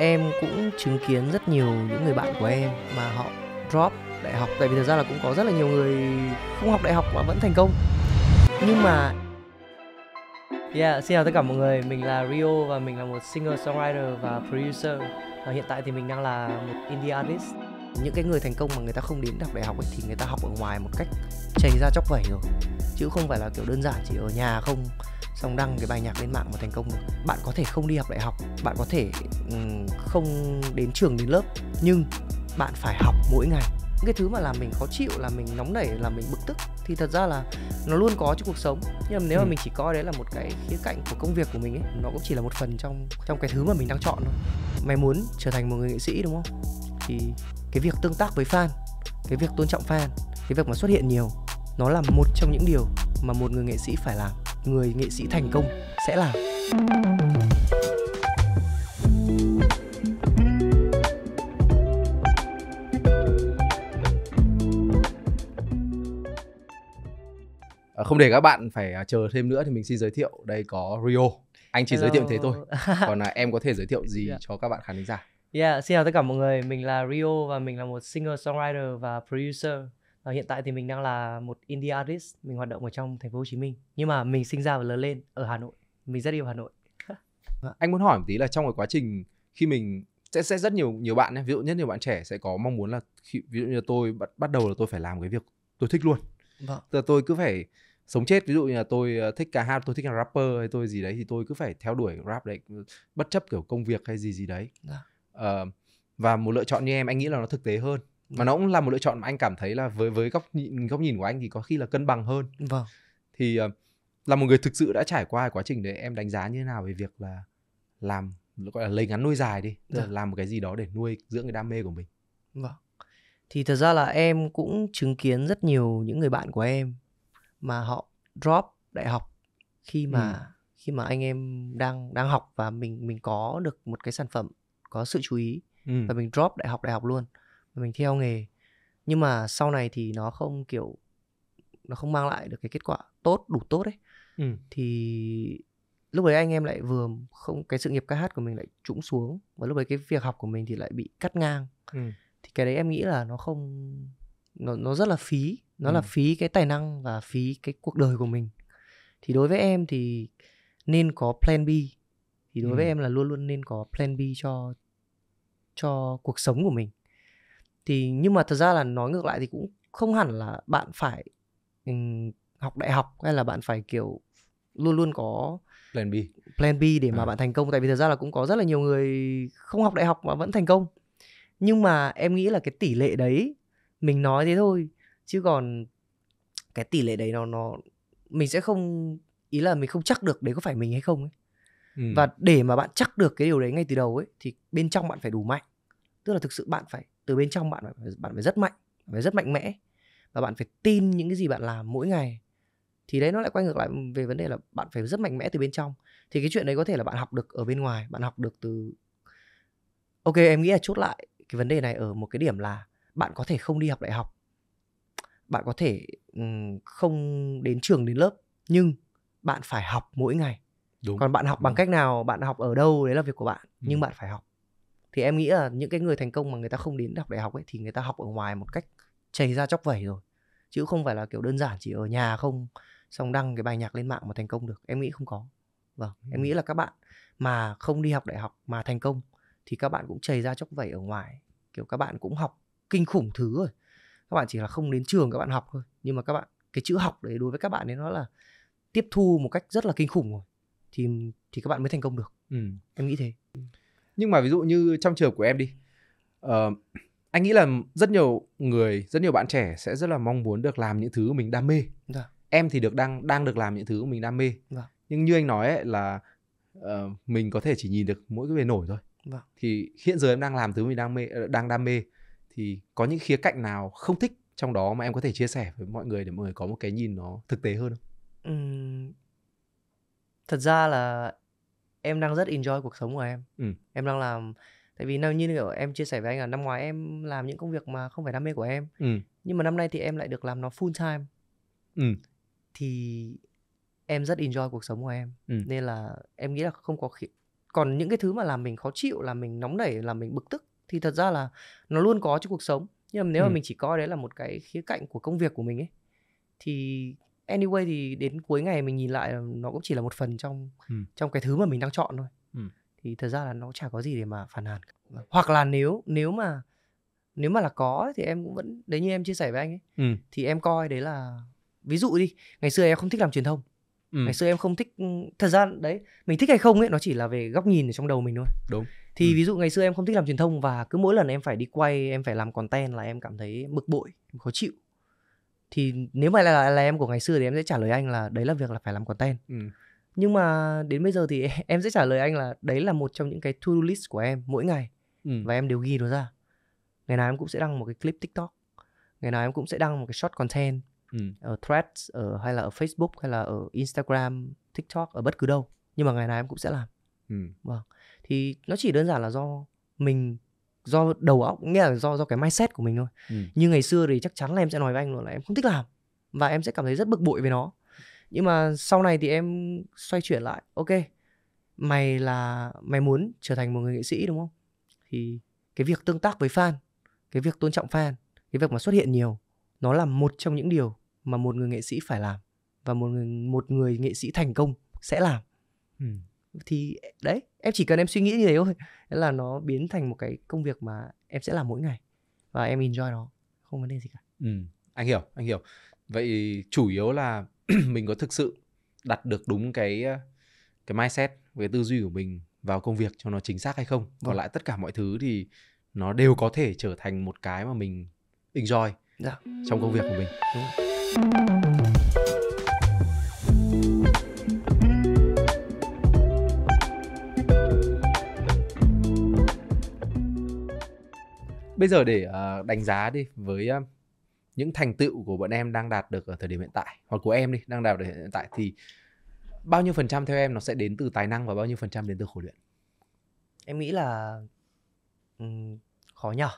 em cũng chứng kiến rất nhiều những người bạn của em mà họ drop đại học tại vì thật ra là cũng có rất là nhiều người không học đại học mà vẫn thành công nhưng mà Yeah, xin chào tất cả mọi người, mình là Rio và mình là một singer, songwriter và producer Và hiện tại thì mình đang là một indie artist những cái người thành công mà người ta không đến học đại học ấy, thì người ta học ở ngoài một cách chảy ra chóc vẩy rồi chứ không phải là kiểu đơn giản chỉ ở nhà không xong đăng cái bài nhạc lên mạng mà thành công được bạn có thể không đi học đại học bạn có thể không đến trường đến lớp nhưng bạn phải học mỗi ngày những cái thứ mà làm mình khó chịu là mình nóng nảy là mình bực tức thì thật ra là nó luôn có trong cuộc sống nhưng mà nếu ừ. mà mình chỉ coi đấy là một cái khía cạnh của công việc của mình ấy nó cũng chỉ là một phần trong trong cái thứ mà mình đang chọn thôi mày muốn trở thành một người nghệ sĩ đúng không thì cái việc tương tác với fan cái việc tôn trọng fan cái việc mà xuất hiện nhiều nó là một trong những điều mà một người nghệ sĩ phải làm người nghệ sĩ thành công sẽ làm à, không để các bạn phải à, chờ thêm nữa thì mình xin giới thiệu đây có Rio anh chỉ Hello. giới thiệu thế thôi còn là em có thể giới thiệu gì yeah. Dạ. cho các bạn khán giả Yeah, xin chào tất cả mọi người, mình là Rio và mình là một singer-songwriter và producer. Và ờ, hiện tại thì mình đang là một indie artist, mình hoạt động ở trong thành phố Hồ Chí Minh. Nhưng mà mình sinh ra và lớn lên ở Hà Nội. Mình rất yêu Hà Nội. Anh muốn hỏi một tí là trong cái quá trình khi mình sẽ sẽ rất nhiều nhiều bạn ấy, ví dụ nhất nhiều bạn trẻ sẽ có mong muốn là khi, ví dụ như tôi bắt bắt đầu là tôi phải làm cái việc tôi thích luôn. Vâng. Tức là tôi cứ phải sống chết ví dụ như là tôi ờ, thích ca hát tôi thích là rapper hay tôi gì đấy thì tôi cứ phải theo đuổi rap đấy bất chấp kiểu công việc hay gì gì đấy. Vâng uh, và một lựa chọn như em anh nghĩ là nó thực tế hơn mà nó cũng là một lựa chọn mà anh cảm thấy là với với góc nhìn góc nhìn của anh thì có khi là cân bằng hơn vâng thì uh, là một người thực sự đã trải qua quá trình đấy em đánh giá như thế nào về việc là làm gọi là lấy ngắn nuôi dài đi tức dạ. làm một cái gì đó để nuôi dưỡng cái đam mê của mình vâng thì thật ra là em cũng chứng kiến rất nhiều những người bạn của em mà họ drop đại học khi mà ừ. khi mà anh em đang đang học và mình mình có được một cái sản phẩm có sự chú ý ừ. và mình drop đại học đại học luôn và mình theo nghề nhưng mà sau này thì nó không kiểu nó không mang lại được cái kết quả tốt đủ tốt đấy ừ. thì lúc đấy anh em lại vừa không cái sự nghiệp ca hát của mình lại trũng xuống và lúc đấy cái việc học của mình thì lại bị cắt ngang ừ. thì cái đấy em nghĩ là nó không nó nó rất là phí nó ừ. là phí cái tài năng và phí cái cuộc đời của mình thì đối với em thì nên có plan B thì đối ừ. với em là luôn luôn nên có plan B cho cho cuộc sống của mình thì nhưng mà thật ra là nói ngược lại thì cũng không hẳn là bạn phải um, học đại học hay là bạn phải kiểu luôn luôn có plan B plan B để mà à. bạn thành công tại vì thật ra là cũng có rất là nhiều người không học đại học mà vẫn thành công nhưng mà em nghĩ là cái tỷ lệ đấy mình nói thế thôi chứ còn cái tỷ lệ đấy nó nó mình sẽ không ý là mình không chắc được đấy có phải mình hay không ấy Ừ. và để mà bạn chắc được cái điều đấy ngay từ đầu ấy thì bên trong bạn phải đủ mạnh tức là thực sự bạn phải từ bên trong bạn phải, bạn phải rất mạnh phải rất mạnh mẽ và bạn phải tin những cái gì bạn làm mỗi ngày thì đấy nó lại quay ngược lại về vấn đề là bạn phải rất mạnh mẽ từ bên trong thì cái chuyện đấy có thể là bạn học được ở bên ngoài bạn học được từ ok em nghĩ là chốt lại cái vấn đề này ở một cái điểm là bạn có thể không đi học đại học bạn có thể không đến trường đến lớp nhưng bạn phải học mỗi ngày Đúng. còn bạn học bằng cách nào bạn học ở đâu đấy là việc của bạn ừ. nhưng bạn phải học thì em nghĩ là những cái người thành công mà người ta không đến học đại học ấy thì người ta học ở ngoài một cách chảy ra chóc vẩy rồi chứ không phải là kiểu đơn giản chỉ ở nhà không xong đăng cái bài nhạc lên mạng mà thành công được em nghĩ không có vâng ừ. em nghĩ là các bạn mà không đi học đại học mà thành công thì các bạn cũng chảy ra chóc vẩy ở ngoài kiểu các bạn cũng học kinh khủng thứ rồi các bạn chỉ là không đến trường các bạn học thôi nhưng mà các bạn cái chữ học đấy đối với các bạn ấy nó là tiếp thu một cách rất là kinh khủng rồi thì thì các bạn mới thành công được ừ. em nghĩ thế nhưng mà ví dụ như trong trường của em đi uh, anh nghĩ là rất nhiều người rất nhiều bạn trẻ sẽ rất là mong muốn được làm những thứ mình đam mê dạ. em thì được đang đang được làm những thứ mình đam mê dạ. nhưng như anh nói ấy, là uh, mình có thể chỉ nhìn được mỗi cái bề nổi thôi dạ. thì hiện giờ em đang làm thứ mình đang mê ờ, đang đam mê thì có những khía cạnh nào không thích trong đó mà em có thể chia sẻ với mọi người để mọi người có một cái nhìn nó thực tế hơn không? Uhm, thật ra là em đang rất enjoy cuộc sống của em ừ. em đang làm tại vì năm như kiểu em chia sẻ với anh là năm ngoái em làm những công việc mà không phải đam mê của em ừ. nhưng mà năm nay thì em lại được làm nó full time ừ. thì em rất enjoy cuộc sống của em ừ. nên là em nghĩ là không có khi còn những cái thứ mà làm mình khó chịu làm mình nóng nảy làm mình bực tức thì thật ra là nó luôn có trong cuộc sống nhưng mà nếu ừ. mà mình chỉ coi đấy là một cái khía cạnh của công việc của mình ấy thì anyway thì đến cuối ngày mình nhìn lại nó cũng chỉ là một phần trong ừ. trong cái thứ mà mình đang chọn thôi ừ. thì thật ra là nó chả có gì để mà phản hàn vâng. hoặc là nếu nếu mà nếu mà là có thì em cũng vẫn đấy như em chia sẻ với anh ấy ừ. thì em coi đấy là ví dụ đi ngày xưa em không thích làm truyền thông ừ. ngày xưa em không thích thật ra đấy mình thích hay không ấy nó chỉ là về góc nhìn ở trong đầu mình thôi đúng thì ừ. ví dụ ngày xưa em không thích làm truyền thông và cứ mỗi lần em phải đi quay em phải làm content là em cảm thấy bực bội khó chịu thì nếu mà là, là em của ngày xưa thì em sẽ trả lời anh là đấy là việc là phải làm content ừ. nhưng mà đến bây giờ thì em sẽ trả lời anh là đấy là một trong những cái to do list của em mỗi ngày ừ. và em đều ghi nó ra ngày nào em cũng sẽ đăng một cái clip tiktok ngày nào em cũng sẽ đăng một cái short content ừ. ở threads ở hay là ở facebook hay là ở instagram tiktok ở bất cứ đâu nhưng mà ngày nào em cũng sẽ làm ừ. vâng thì nó chỉ đơn giản là do mình do đầu óc nghĩa là do do cái mindset của mình thôi ừ. như ngày xưa thì chắc chắn là em sẽ nói với anh luôn là em không thích làm và em sẽ cảm thấy rất bực bội với nó nhưng mà sau này thì em xoay chuyển lại ok mày là mày muốn trở thành một người nghệ sĩ đúng không thì cái việc tương tác với fan cái việc tôn trọng fan cái việc mà xuất hiện nhiều nó là một trong những điều mà một người nghệ sĩ phải làm và một người một người nghệ sĩ thành công sẽ làm ừ thì đấy em chỉ cần em suy nghĩ như thế thôi thế là nó biến thành một cái công việc mà em sẽ làm mỗi ngày và em enjoy nó không vấn đề gì cả ừ anh hiểu anh hiểu vậy chủ yếu là mình có thực sự đặt được đúng cái cái mindset về tư duy của mình vào công việc cho nó chính xác hay không vâng. còn lại tất cả mọi thứ thì nó đều có thể trở thành một cái mà mình enjoy dạ. trong công việc của mình đúng không? bây giờ để ờ, đánh giá đi với những thành tựu của bọn em đang đạt được ở thời điểm hiện tại hoặc của em đi đang đạt được hiện tại thì bao nhiêu phần trăm theo em nó sẽ đến từ tài năng và bao nhiêu phần trăm đến từ khổ luyện em nghĩ là khó nhở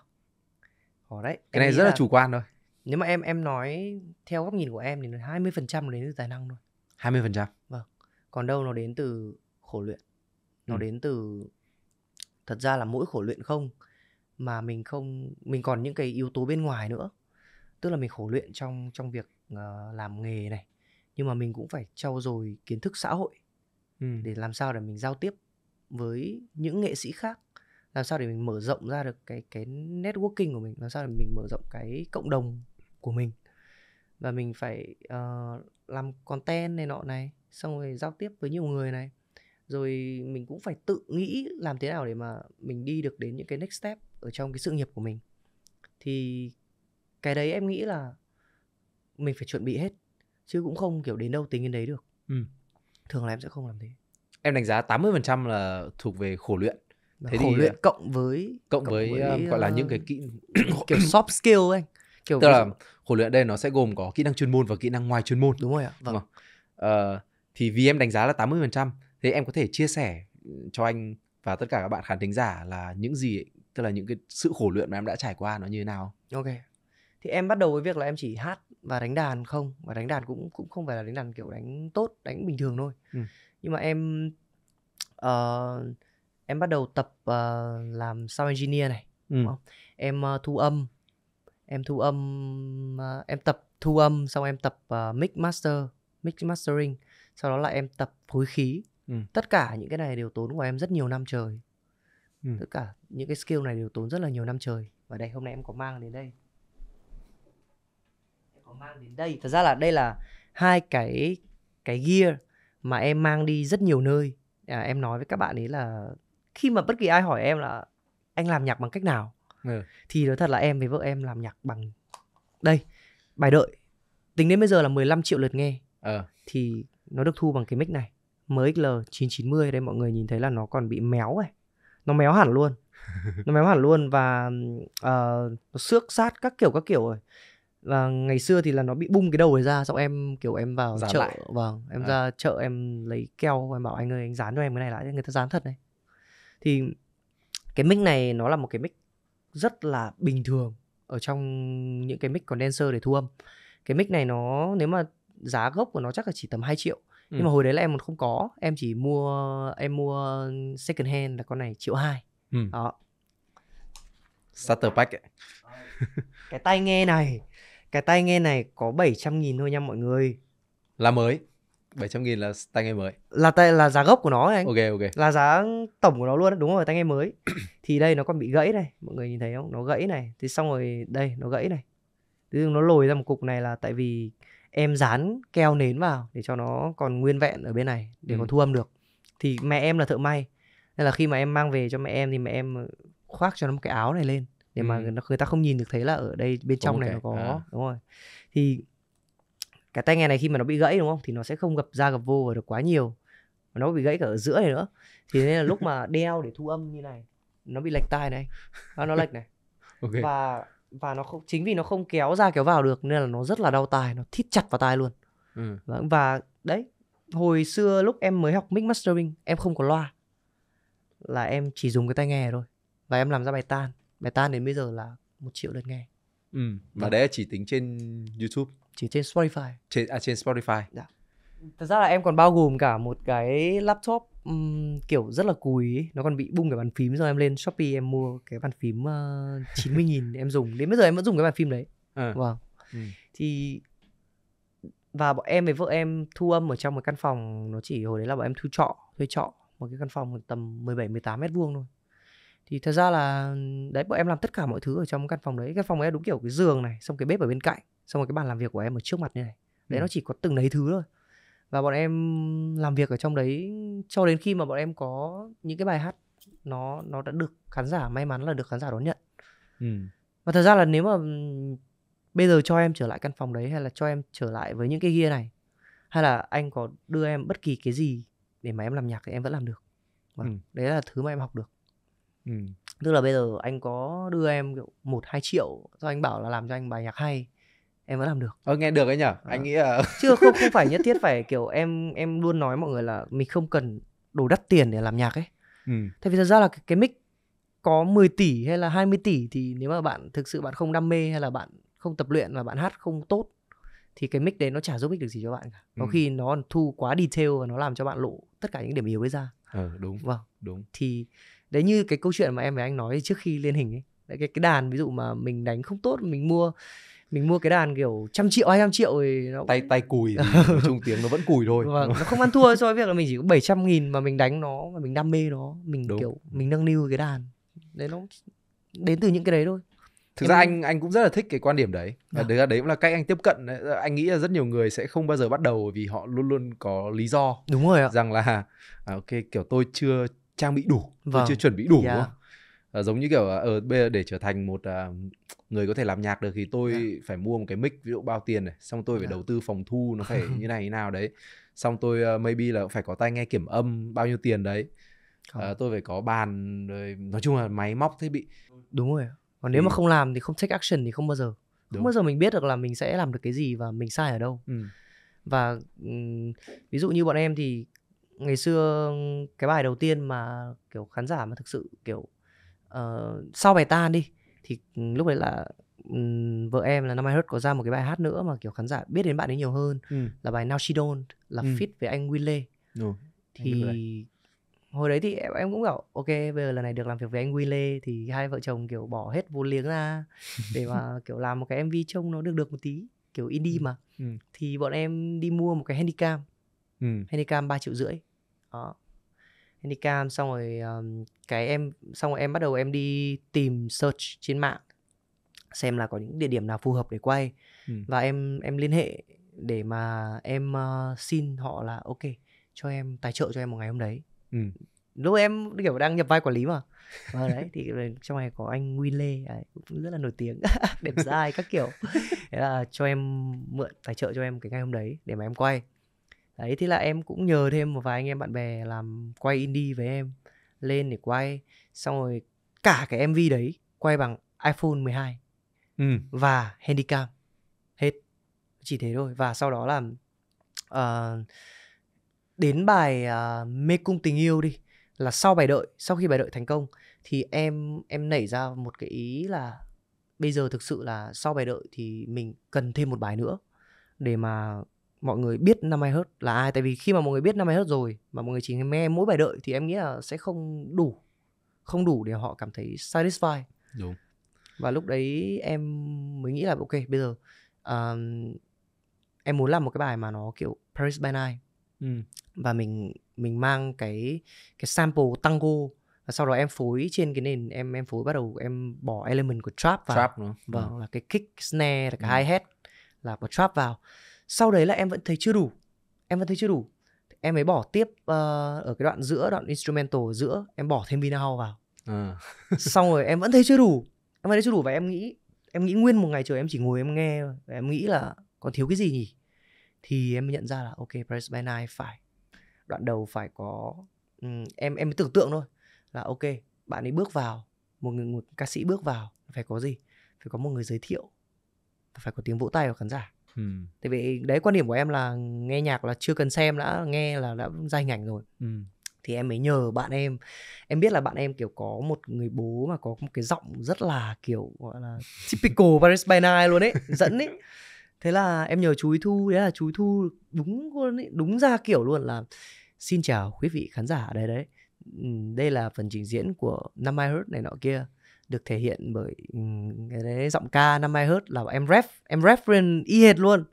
khó đấy cái em này rất là, là chủ quan thôi nếu mà em em nói theo góc nhìn của em thì hai mươi phần trăm đến từ tài năng thôi 20%. phần trăm vâng còn đâu nó đến từ khổ luyện nó ừ. đến từ thật ra là mỗi khổ luyện không mà mình không mình còn những cái yếu tố bên ngoài nữa tức là mình khổ luyện trong trong việc uh, làm nghề này nhưng mà mình cũng phải trau dồi kiến thức xã hội ừ. để làm sao để mình giao tiếp với những nghệ sĩ khác làm sao để mình mở rộng ra được cái cái networking của mình làm sao để mình mở rộng cái cộng đồng của mình và mình phải uh, làm content này nọ này xong rồi giao tiếp với nhiều người này rồi mình cũng phải tự nghĩ làm thế nào để mà mình đi được đến những cái next step ở trong cái sự nghiệp của mình thì cái đấy em nghĩ là mình phải chuẩn bị hết chứ cũng không kiểu đến đâu tính đến đấy được ừ. thường là em sẽ không làm thế em đánh giá 80% là thuộc về khổ luyện thế khổ thì luyện cộng với cộng, cộng với, với à, gọi là à, những cái kỹ kiểu soft skill anh kiểu tức là khổ luyện đây nó sẽ gồm có kỹ năng chuyên môn và kỹ năng ngoài chuyên môn đúng rồi ạ vâng ờ, uh, thì vì em đánh giá là 80% thế em có thể chia sẻ cho anh và tất cả các bạn khán thính giả là những gì tức là những cái sự khổ luyện mà em đã trải qua nó như thế nào ok thì em bắt đầu với việc là em chỉ hát và đánh đàn không và đánh đàn cũng cũng không phải là đánh đàn kiểu đánh tốt đánh bình thường thôi ừ. nhưng mà em uh, em bắt đầu tập uh, làm sound engineer này ừ. Đúng không? em uh, thu âm em thu âm uh, em tập thu âm xong em tập uh, mix master mix mastering sau đó là em tập phối khí ừ. tất cả những cái này đều tốn của em rất nhiều năm trời ừ. tất cả những cái skill này đều tốn rất là nhiều năm trời và đây hôm nay em có mang đến đây em có mang đến đây thật ra là đây là hai cái cái gear mà em mang đi rất nhiều nơi à, em nói với các bạn ấy là khi mà bất kỳ ai hỏi em là anh làm nhạc bằng cách nào ừ. thì nói thật là em với vợ em làm nhạc bằng đây bài đợi tính đến bây giờ là 15 triệu lượt nghe ừ. thì nó được thu bằng cái mic này MXL 990 đây mọi người nhìn thấy là nó còn bị méo này nó méo hẳn luôn nó méo hẳn luôn và uh, nó xước sát các kiểu các kiểu rồi và ngày xưa thì là nó bị bung cái đầu này ra xong em kiểu em vào dán chợ lại. vâng em à. ra chợ em lấy keo em bảo anh ơi anh dán cho em cái này lại người ta dán thật này thì cái mic này nó là một cái mic rất là bình thường ở trong những cái mic condenser để thu âm cái mic này nó nếu mà giá gốc của nó chắc là chỉ tầm 2 triệu nhưng mà ừ. hồi đấy là em còn không có em chỉ mua em mua second hand là con này triệu hai ừ. đó starter pack ấy. cái tai nghe này cái tai nghe này có 700 nghìn thôi nha mọi người là mới 700 nghìn là tai nghe mới là tai là giá gốc của nó anh ok ok là giá tổng của nó luôn đúng rồi tai nghe mới thì đây nó còn bị gãy này mọi người nhìn thấy không nó gãy này thì xong rồi đây nó gãy này thì nó lồi ra một cục này là tại vì em dán keo nến vào để cho nó còn nguyên vẹn ở bên này để ừ. còn thu âm được thì mẹ em là thợ may nên là khi mà em mang về cho mẹ em thì mẹ em ờ, khoác cho nó một cái áo này lên để ừ. mà người người ta không nhìn được thấy là ở đây bên trong okay. này nó có à. đúng rồi thì cái tai nghe này khi mà nó bị gãy đúng không thì nó sẽ không gập ra gập vô được quá nhiều nó bị gãy cả ở giữa này nữa thì nên là lúc mà đeo để thu âm như này nó bị lệch tai này à, nó lệch này okay. và và nó không chính vì nó không kéo ra kéo vào được nên là nó rất là đau tai nó thít chặt vào tai luôn ừ. và, vâng, và đấy hồi xưa lúc em mới học mix mastering em không có loa là em chỉ dùng cái tai nghe thôi và em làm ra bài tan bài tan đến bây giờ là một triệu lượt nghe ừ. và vâng. đấy chỉ tính trên youtube chỉ trên spotify trên à, trên spotify dạ thật ra là em còn bao gồm cả một cái laptop um, kiểu rất là cùi ấy. nó còn bị bung cái bàn phím rồi em lên shopee em mua cái bàn phím ờ, chín mươi nghìn em dùng đến bây giờ em vẫn dùng cái bàn phím đấy à. vâng ừ. thì và bọn em với vợ em thu âm ở trong một căn phòng nó chỉ hồi đấy là bọn em thu trọ thuê trọ một cái căn phòng tầm 17 18 mét vuông thôi thì thật ra là đấy bọn em làm tất cả mọi thứ ở trong căn phòng đấy căn phòng ấy đúng kiểu cái giường này xong cái bếp ở bên cạnh xong rồi cái bàn làm việc của em ở trước mặt như này đấy ừ. nó chỉ có từng đấy thứ thôi và bọn em làm việc ở trong đấy cho đến khi mà bọn em có những cái bài hát nó nó đã được khán giả may mắn là được khán giả đón nhận ừ. và thật ra là nếu mà bây giờ cho em trở lại căn phòng đấy hay là cho em trở lại với những cái ghi này hay là anh có đưa em bất kỳ cái gì để mà em làm nhạc thì em vẫn làm được và vâng, ừ. đấy là thứ mà em học được ừ. tức là bây giờ anh có đưa em kiểu một hai triệu cho anh bảo là làm cho anh bài nhạc hay em vẫn làm được ờ nghe được ấy nhở à. anh ờ. nghĩ là chưa không không phải nhất thiết phải kiểu em em luôn nói mọi người là mình không cần đồ đắt tiền để làm nhạc ấy ừ. tại vì thật ra là cái, cái mic có 10 tỷ hay là 20 tỷ thì nếu mà bạn thực sự bạn không đam mê hay là bạn không tập luyện và bạn hát không tốt thì cái mic đấy nó chả giúp ích được gì cho bạn cả có ừ. khi nó thu quá detail và nó làm cho bạn lộ tất cả những điểm yếu ấy ra ờ ừ, đúng vâng đúng thì đấy như cái câu chuyện mà em với anh nói trước khi lên hình ấy đấy, cái cái đàn ví dụ mà mình đánh không tốt mình mua mình mua cái đàn kiểu trăm triệu hai trăm triệu thì nó tay tay cùi trung tiếng nó vẫn cùi thôi vâng, nó không ăn thua so với việc là mình chỉ có 700 nghìn mà mình đánh nó và mình đam mê nó mình Đúng. kiểu mình nâng niu cái đàn đấy nó đến từ những cái đấy thôi thực em... ra anh anh cũng rất là thích cái quan điểm đấy à. đấy là đấy cũng là cách anh tiếp cận dạ, anh nghĩ là rất nhiều người sẽ không bao giờ bắt đầu vì họ luôn luôn có lý do đúng rồi ạ rằng là à, ok kiểu tôi chưa trang bị đủ vâng. tôi chưa chuẩn bị đủ yeah. Dạ. Đúng không? uh, giống như kiểu ở uh, ờ, bây giờ để trở thành một uh, người có thể làm nhạc được thì tôi yeah. Dạ. phải mua một cái mic ví dụ bao tiền này xong tôi phải yeah. Dạ. đầu tư phòng thu nó phải như này như nào đấy xong tôi uh, maybe là phải có tai nghe kiểm âm bao nhiêu tiền đấy uh, tôi phải có bàn rồi nói chung là máy móc thiết bị đúng rồi còn nếu ừ. mà không làm thì không take action thì không bao giờ đúng. không bao giờ mình biết được là mình sẽ làm được cái gì và mình sai ở đâu ừ. và um, ví dụ như bọn em thì ngày xưa cái bài đầu tiên mà kiểu khán giả mà thực sự kiểu uh, sau bài tan đi thì ừ, lúc đấy là um, vợ em là năm hai có ra một cái bài hát nữa mà kiểu khán giả biết đến bạn ấy nhiều hơn ừ. là bài Now She Don't là ừ. fit với anh Willie ừ. thì hồi đấy thì em, em cũng bảo ok bây giờ lần này được làm việc với anh Huy Lê thì hai vợ chồng kiểu bỏ hết vốn liếng ra để mà kiểu làm một cái MV trông nó được được một tí kiểu indie ừ, mà ừ. thì bọn em đi mua một cái handicam ừ. handicam ba triệu rưỡi đó em đi cam xong rồi um, cái em xong rồi em bắt đầu em đi tìm search trên mạng xem là có những địa điểm nào phù hợp để quay ừ. và em em liên hệ để mà em uh, xin họ là ok cho em tài trợ cho em một ngày hôm đấy ừ. lúc em kiểu đang nhập vai quản lý mà và đấy thì trong này có anh Nguyên Lê đấy, cũng rất là nổi tiếng đẹp dai các kiểu thế là cho em mượn tài trợ cho em cái ngày hôm đấy để mà em quay đấy thế là em cũng nhờ thêm một vài anh em bạn bè làm quay indie với em lên để quay xong rồi cả cái mv đấy quay bằng iphone 12 ừ. và handycam hết chỉ thế thôi và sau đó là uh, đến bài uh, ờ, mê cung tình yêu đi là sau bài đợi sau khi bài đợi thành công thì em em nảy ra một cái ý là bây giờ thực sự là sau bài đợi thì mình cần thêm một bài nữa để mà mọi người biết 5 Hz là ai tại vì khi mà mọi người biết 5 Hz rồi mà mọi người chỉ nghe mỗi bài đợi thì em nghĩ là sẽ không đủ không đủ để họ cảm thấy satisfied đúng và lúc đấy em mới nghĩ là ok bây giờ uh, em muốn làm một cái bài mà nó kiểu Paris by Night ừ. và mình mình mang cái cái sample tango và sau đó em phối trên cái nền em em phối bắt đầu em bỏ element của trap vào trap nữa vâng ừ. là cái kick snare là cái ừ. hi hat là bỏ trap vào sau đấy là em vẫn thấy chưa đủ em vẫn thấy chưa đủ em ấy bỏ tiếp uh, ở cái đoạn giữa đoạn instrumental ở giữa em bỏ thêm Vina House vào à. xong rồi em vẫn thấy chưa đủ em vẫn thấy chưa đủ và em nghĩ em nghĩ nguyên một ngày trời em chỉ ngồi em nghe và em nghĩ là còn thiếu cái gì nhỉ thì em nhận ra là ok press by Night phải đoạn đầu phải có um, em em tưởng tượng thôi là ok bạn ấy bước vào một người một ca sĩ bước vào phải có gì phải có một người giới thiệu phải có tiếng vỗ tay của khán giả ừ. tại vì đấy quan điểm của em là nghe nhạc là chưa cần xem đã nghe là đã ra hình ảnh rồi ừ. thì em mới nhờ bạn em em biết là bạn em kiểu có một người bố mà có một cái giọng rất là kiểu gọi là typical Paris by Night luôn ấy dẫn ấy thế là em nhờ chú ý thu đấy là chú ý thu đúng luôn ấy, đúng ra kiểu luôn là xin chào quý vị khán giả đây đấy đây là phần trình diễn của năm I Heard này nọ kia được thể hiện bởi cái đấy, giọng ca năm ai hớt là em ref, em rap y hệt luôn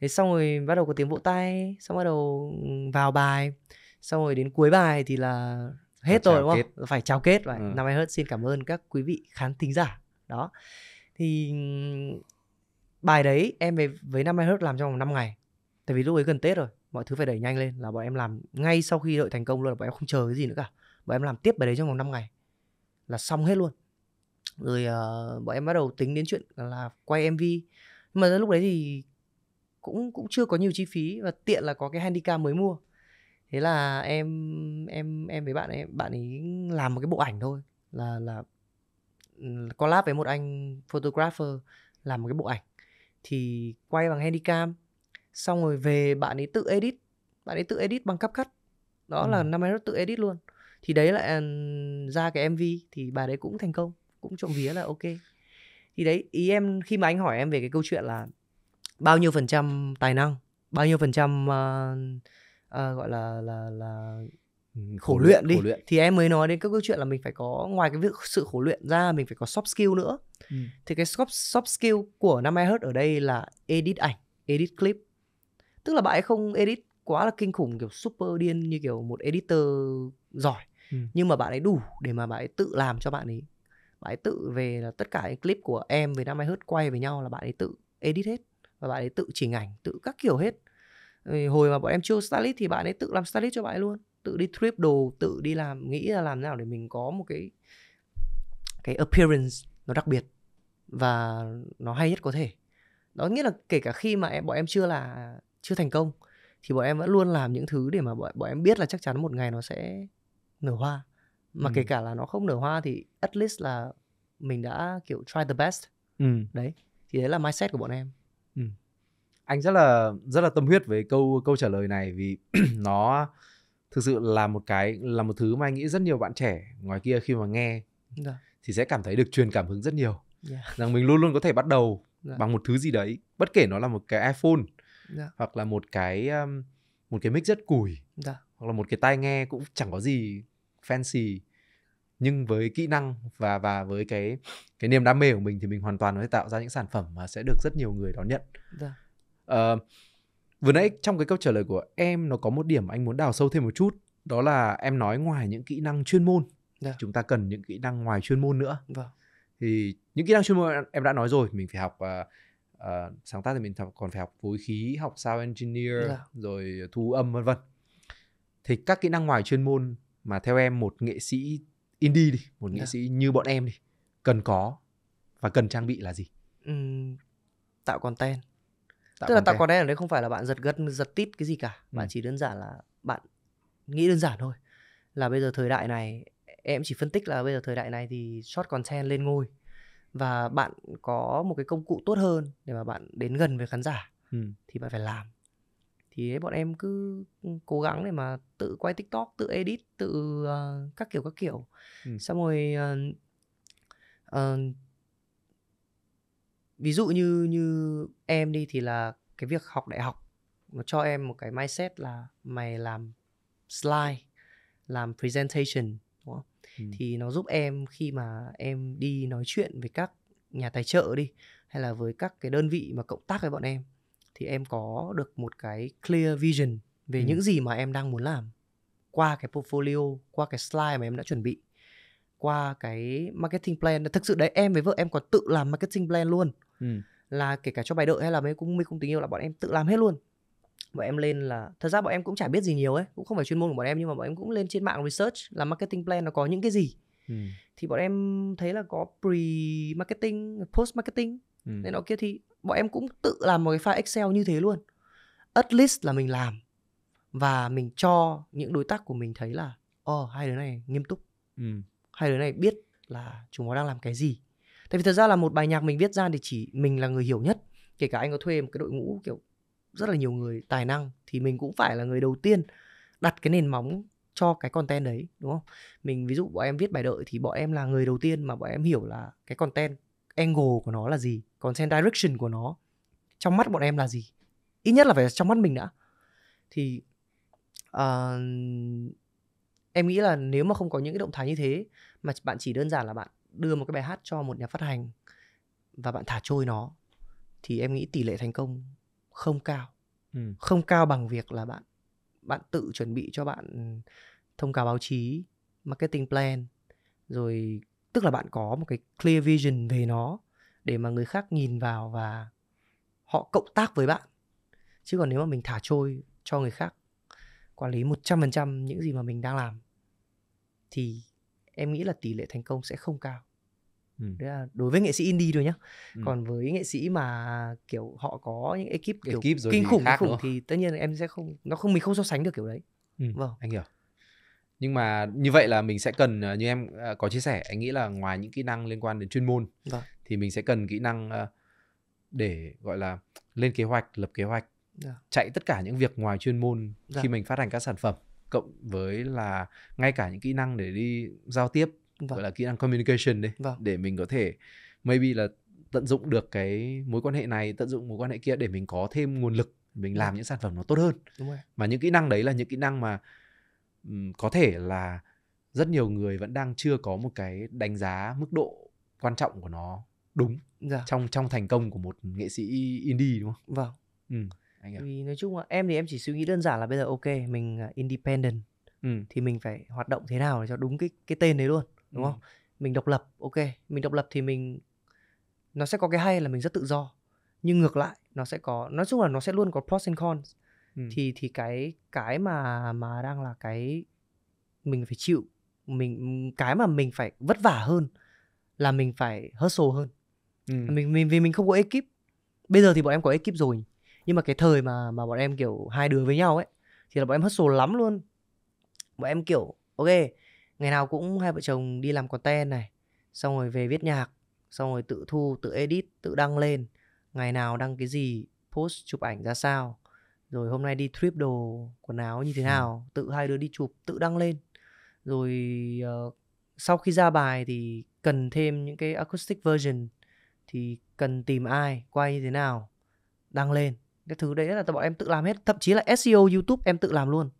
thế xong rồi bắt đầu có tiếng vỗ tay xong bắt đầu vào bài xong rồi đến cuối bài thì là hết rồi đúng không kết. phải chào kết và ừ. năm ai hớt xin cảm ơn các quý vị khán thính giả đó thì bài đấy em về với năm ai hớt làm trong vòng 5 ngày tại vì lúc ấy gần tết rồi mọi thứ phải đẩy nhanh lên là bọn em làm ngay sau khi đội thành công luôn là bọn em không chờ cái gì nữa cả bọn em làm tiếp bài đấy trong vòng 5 ngày là xong hết luôn rồi uh, bọn em bắt đầu tính đến chuyện là quay mv nhưng mà lúc đấy thì cũng cũng chưa có nhiều chi phí và tiện là có cái handycam mới mua thế là em em em với bạn em bạn ấy làm một cái bộ ảnh thôi là là collab với một anh photographer làm một cái bộ ảnh thì quay bằng handycam xong rồi về bạn ấy tự edit bạn ấy tự edit bằng cắt, đó ừ. là năm ấy tự edit luôn thì đấy là ra cái mv thì bà đấy cũng thành công cũng trộm vía là ok thì đấy ý em khi mà anh hỏi em về cái câu chuyện là bao nhiêu phần trăm tài năng bao nhiêu phần trăm uh, uh, gọi là là là khổ, khổ luyện đi khổ luyện. thì em mới nói đến các câu chuyện là mình phải có ngoài cái việc sự khổ luyện ra mình phải có soft skill nữa ừ. thì cái soft, soft skill của năm ai hết ở đây là edit ảnh edit clip tức là bạn ấy không edit quá là kinh khủng kiểu super điên như kiểu một editor giỏi ừ. nhưng mà bạn ấy đủ để mà bạn ấy tự làm cho bạn ấy bạn ấy tự về là tất cả những clip của em với nam ai hớt quay với nhau là bạn ấy tự edit hết và bạn ấy tự chỉnh ảnh tự các kiểu hết ờ, hồi mà bọn em chưa stylist thì bạn ấy tự làm stylist cho bạn ấy luôn tự đi trip đồ tự đi làm nghĩ là làm thế nào để mình có một cái cái appearance nó đặc biệt và nó hay nhất có thể đó nghĩa là kể cả khi mà em, bọn em chưa là chưa thành công thì bọn em vẫn luôn làm những thứ để mà bọn, bọn em biết là chắc chắn một ngày nó sẽ nở hoa mà ừ. kể cả là nó không nở hoa thì at least là mình đã kiểu try the best ừ. đấy thì đấy là mindset của bọn em ừ. anh rất là rất là tâm huyết với câu câu trả lời này vì nó thực sự là một cái là một thứ mà anh nghĩ rất nhiều bạn trẻ ngoài kia khi mà nghe dạ. thì sẽ cảm thấy được truyền cảm hứng rất nhiều yeah. Dạ. rằng mình luôn luôn có thể bắt đầu dạ. bằng một thứ gì đấy bất kể nó là một cái iphone dạ. hoặc là một cái um, một cái mic rất củi dạ. hoặc là một cái tai nghe cũng chẳng có gì fancy nhưng với kỹ năng và và với cái cái niềm đam mê của mình thì mình hoàn toàn có thể tạo ra những sản phẩm mà sẽ được rất nhiều người đón nhận. Dạ. Uh, vừa nãy trong cái câu trả lời của em nó có một điểm anh muốn đào sâu thêm một chút đó là em nói ngoài những kỹ năng chuyên môn dạ. chúng ta cần những kỹ năng ngoài chuyên môn nữa. Vâng. Thì những kỹ năng chuyên môn em đã nói rồi mình phải học uh, uh, sáng tác thì mình còn phải học phối khí, học sound engineer, dạ. rồi thu âm vân vân. Thì các kỹ năng ngoài chuyên môn mà theo em một nghệ sĩ indie đi một nghệ yeah. Dạ. sĩ như bọn em đi cần có và cần trang bị là gì uhm, tạo content tạo tức content. là tạo content ở đây không phải là bạn giật gân giật tít cái gì cả bạn ừ. chỉ đơn giản là bạn nghĩ đơn giản thôi là bây giờ thời đại này em chỉ phân tích là bây giờ thời đại này thì short content lên ngôi và bạn có một cái công cụ tốt hơn để mà bạn đến gần với khán giả ừ. thì bạn phải làm thì bọn em cứ cố gắng để mà tự quay tiktok tự edit tự uh, các kiểu các kiểu ừ. xong rồi uh, uh, ví dụ như như em đi thì là cái việc học đại học nó cho em một cái mindset là mày làm slide làm presentation đúng không? Ừ. thì nó giúp em khi mà em đi nói chuyện với các nhà tài trợ đi hay là với các cái đơn vị mà cộng tác với bọn em thì em có được một cái clear vision về ừ. những gì mà em đang muốn làm qua cái portfolio qua cái slide mà em đã chuẩn bị qua cái marketing plan thực sự đấy em với vợ em còn tự làm marketing plan luôn ừ. là kể cả cho bài đợi hay là mấy cũng mấy cũng tình yêu là bọn em tự làm hết luôn bọn em lên là thật ra bọn em cũng chả biết gì nhiều ấy cũng không phải chuyên môn của bọn em nhưng mà bọn em cũng lên trên mạng research là marketing plan nó có những cái gì ừ. thì bọn em thấy là có pre marketing post marketing ừ. nên nó kia thì bọn em cũng tự làm một cái file Excel như thế luôn. At least là mình làm và mình cho những đối tác của mình thấy là ồ oh, hai đứa này nghiêm túc. Ừ. Hai đứa này biết là chúng nó đang làm cái gì. Tại vì thật ra là một bài nhạc mình viết ra thì chỉ mình là người hiểu nhất. Kể cả anh có thuê một cái đội ngũ kiểu rất là nhiều người tài năng thì mình cũng phải là người đầu tiên đặt cái nền móng cho cái content đấy đúng không mình ví dụ bọn em viết bài đợi thì bọn em là người đầu tiên mà bọn em hiểu là cái content angle của nó là gì còn sen direction của nó trong mắt bọn em là gì ít nhất là phải trong mắt mình đã thì uh, em nghĩ là nếu mà không có những cái động thái như thế mà bạn chỉ đơn giản là bạn đưa một cái bài hát cho một nhà phát hành và bạn thả trôi nó thì em nghĩ tỷ lệ thành công không cao ừ. không cao bằng việc là bạn bạn tự chuẩn bị cho bạn thông cáo báo chí marketing plan rồi tức là bạn có một cái clear vision về nó để mà người khác nhìn vào và họ cộng tác với bạn chứ còn nếu mà mình thả trôi cho người khác quản lý 100% những gì mà mình đang làm thì em nghĩ là tỷ lệ thành công sẽ không cao ừ. Đấy là đối với nghệ sĩ indie rồi nhá ừ. còn với nghệ sĩ mà kiểu họ có những ekip kiểu ekip kinh khủng kinh khủng nữa. thì tất nhiên em sẽ không nó không mình không so sánh được kiểu đấy ừ. vâng anh hiểu nhưng mà như vậy là mình sẽ cần à, như em à, có chia sẻ anh nghĩ là ngoài những kỹ năng liên quan đến chuyên môn vâng thì mình sẽ cần kỹ năng ờ, để gọi là lên kế hoạch lập kế hoạch yeah. Dạ. chạy tất cả những việc ngoài chuyên môn yeah. khi dạ. mình phát hành các sản phẩm cộng với là ngay cả những kỹ năng để đi giao tiếp vâng. gọi là kỹ năng communication đấy vâng. để mình có thể maybe là tận dụng được cái mối quan hệ này tận dụng mối quan hệ kia để mình có thêm nguồn lực mình dạ. làm những sản phẩm nó tốt hơn Đúng rồi. mà những kỹ năng đấy là những kỹ năng mà có thể là rất nhiều người vẫn đang chưa có một cái đánh giá mức độ quan trọng của nó đúng dạ. trong trong thành công của một nghệ sĩ indie đúng không vâng ừ anh ạ. vì nói chung là em thì em chỉ suy nghĩ đơn giản là bây giờ ok mình à, independent ừ. thì mình phải hoạt động thế nào để cho đúng cái cái tên đấy luôn đúng ừ. không mình độc lập ok mình độc lập thì mình nó sẽ có cái hay là mình rất tự do nhưng ngược lại nó sẽ có nói chung là nó sẽ luôn có pros and cons ừ. thì thì cái cái mà mà đang là cái mình phải chịu mình cái mà mình phải vất vả hơn là mình phải hustle hơn ừ. mình mình vì mình không có ekip bây giờ thì bọn em có ekip rồi nhưng mà cái thời mà mà bọn em kiểu hai đứa với nhau ấy thì là bọn em hustle lắm luôn bọn em kiểu ok ngày nào cũng hai vợ chồng đi làm content này xong rồi về viết nhạc xong rồi tự thu tự edit tự đăng lên ngày nào đăng cái gì post chụp ảnh ra sao rồi hôm nay đi trip đồ quần áo như thế ừ. nào ừ. tự hai đứa đi chụp tự đăng lên rồi uh, sau khi ra bài thì cần thêm những cái acoustic version thì cần tìm ai quay như thế nào đăng lên cái thứ đấy là bọn em tự làm hết thậm chí là SEO YouTube em tự làm luôn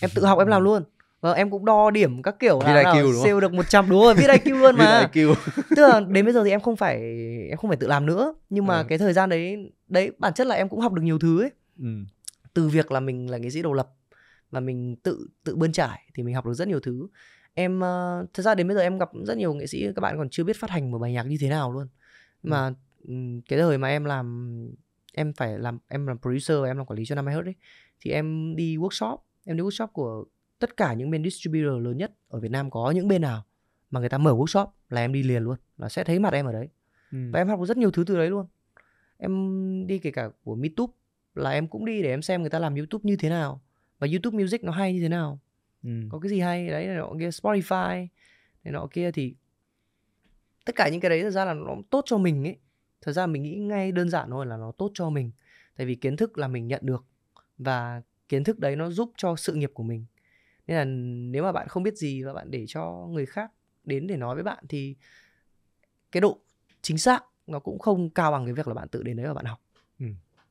em tự học em làm luôn và vâng, em cũng đo điểm các kiểu là, là sale được 100 đúng rồi viết IQ luôn mà IQ. tức là đến bây giờ thì em không phải em không phải tự làm nữa nhưng mà ừ. cái thời gian đấy đấy bản chất là em cũng học được nhiều thứ ấy ừ. từ việc là mình là nghệ sĩ độc lập và mình tự tự bươn trải thì mình học được rất nhiều thứ em ờ, thật ra đến bây giờ em gặp rất nhiều nghệ sĩ các bạn còn chưa biết phát hành một bài nhạc như thế nào luôn mà cái thời mà em làm em phải làm em làm producer và em làm quản lý cho năm đấy thì em đi workshop em đi workshop của tất cả những bên distributor lớn nhất ở Việt Nam có những bên nào mà người ta mở workshop là em đi liền luôn là sẽ thấy mặt em ở đấy ừ. và em học được rất nhiều thứ từ đấy luôn em đi kể cả của MeTube là em cũng đi để em xem người ta làm YouTube như thế nào và YouTube Music nó hay như thế nào ừ. có cái gì hay đấy này nọ kia Spotify này nọ kia thì tất cả những cái đấy thật ra là nó tốt cho mình ấy thật ra mình nghĩ ngay đơn giản thôi là nó tốt cho mình tại vì kiến thức là mình nhận được và kiến thức đấy nó giúp cho sự nghiệp của mình nên là nếu mà bạn không biết gì và bạn để cho người khác đến để nói với bạn thì cái độ chính xác nó cũng không cao bằng cái việc là bạn tự đến đấy và bạn học ừ.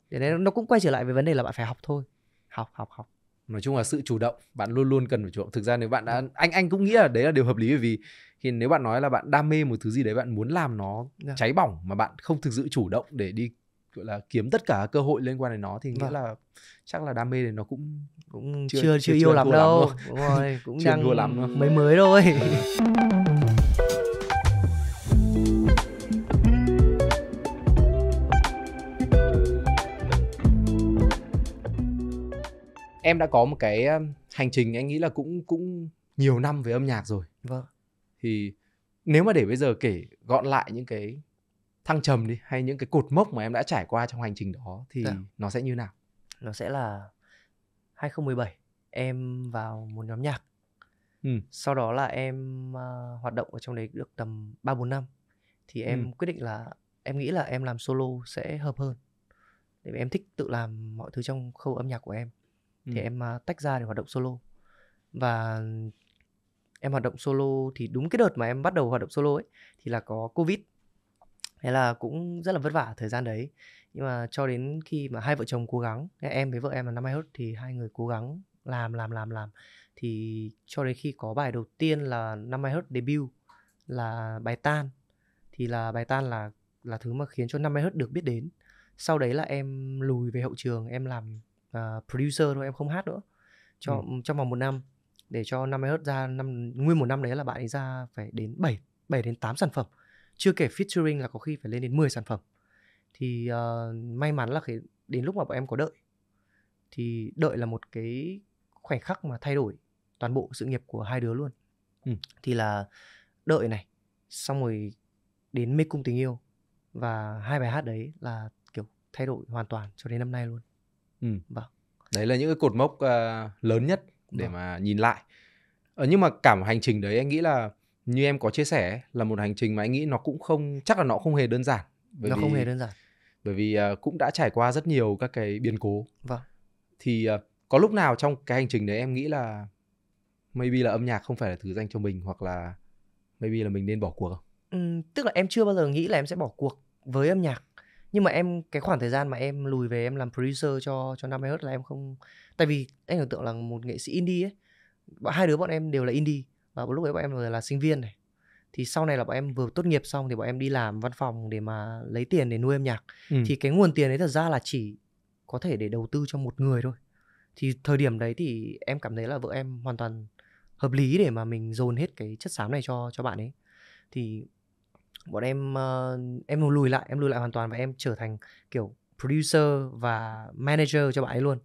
để đấy nó cũng quay trở lại với vấn đề là bạn phải học thôi học học học nói chung là sự chủ động bạn luôn luôn cần phải chủ động thực ra nếu bạn đã anh anh cũng nghĩ là đấy là điều hợp lý bởi vì khi nếu bạn nói là bạn đam mê một thứ gì đấy bạn muốn làm nó yeah. Dạ. cháy bỏng mà bạn không thực sự chủ động để đi gọi là kiếm tất cả cơ hội liên quan đến nó thì nghĩa vâng. là chắc là đam mê thì nó cũng cũng chưa chưa, chưa, chưa yêu chưa lắm, đâu. lắm đúng rồi cũng đang lắm mới mới thôi em đã có một cái hành trình anh nghĩ là cũng cũng nhiều năm về âm nhạc rồi vâng thì nếu mà để bây giờ kể gọn lại những cái thăng trầm đi hay những cái cột mốc mà em đã trải qua trong hành trình đó thì yeah. Dạ. nó sẽ như nào? Nó sẽ là 2017 em vào một nhóm nhạc. Ừ. Sau đó là em uh, hoạt động ở trong đấy được tầm 3 4 năm thì em ừ. quyết định là em nghĩ là em làm solo sẽ hợp hơn. Để em thích tự làm mọi thứ trong khâu âm nhạc của em thì ừ. em à, tách ra để hoạt động solo và em hoạt động solo thì đúng cái đợt mà em bắt đầu hoạt động solo ấy thì là có covid thế là cũng rất là vất vả thời gian đấy nhưng mà cho đến khi mà hai vợ chồng cố gắng em với vợ em là năm hai hớt thì hai người cố gắng làm làm làm làm thì cho đến khi có bài đầu tiên là năm hai hớt debut là bài tan thì là bài tan là là thứ mà khiến cho năm hai hớt được biết đến sau đấy là em lùi về hậu trường em làm uh, producer thôi em không hát nữa cho ừ. trong vòng một năm để cho năm ấy hết ra năm nguyên một năm đấy là bạn ấy ra phải đến 7 7 đến 8 sản phẩm chưa kể featuring là có khi phải lên đến 10 sản phẩm thì uh, may mắn là khi đến lúc mà bọn em có đợi thì đợi là một cái khoảnh khắc mà thay đổi toàn bộ sự nghiệp của hai đứa luôn ừ. thì là đợi này xong rồi đến mê cung tình yêu và hai bài hát đấy là kiểu thay đổi hoàn toàn cho đến năm nay luôn ừ. vâng đấy là những cái cột mốc uh, lớn nhất để vâng. mà nhìn lại ờ, nhưng mà cả một hành trình đấy anh nghĩ là như em có chia sẻ là một hành trình mà anh nghĩ nó cũng không chắc là nó không hề đơn giản bởi nó vì, không hề đơn giản bởi vì uh, cũng đã trải qua rất nhiều các cái biến cố vâng thì uh, có lúc nào trong cái hành trình đấy em nghĩ là maybe là âm nhạc không phải là thứ dành cho mình hoặc là maybe là mình nên bỏ cuộc không? Ừ, tức là em chưa bao giờ nghĩ là em sẽ bỏ cuộc với âm nhạc nhưng mà em cái khoảng thời gian mà em lùi về em làm producer cho cho 50 Hz là em không tại vì anh tưởng tượng là một nghệ sĩ indie ấy hai đứa bọn em đều là indie và lúc ấy bọn em vừa là sinh viên này thì sau này là bọn em vừa tốt nghiệp xong thì bọn em đi làm văn phòng để mà lấy tiền để nuôi âm nhạc ừ. thì cái nguồn tiền đấy thật ra là chỉ có thể để đầu tư cho một người thôi thì thời điểm đấy thì em cảm thấy là vợ em hoàn toàn hợp lý để mà mình dồn hết cái chất xám này cho cho bạn ấy thì bọn em uh, em lùi lại em lùi lại hoàn toàn và em trở thành kiểu producer và manager cho bạn ấy luôn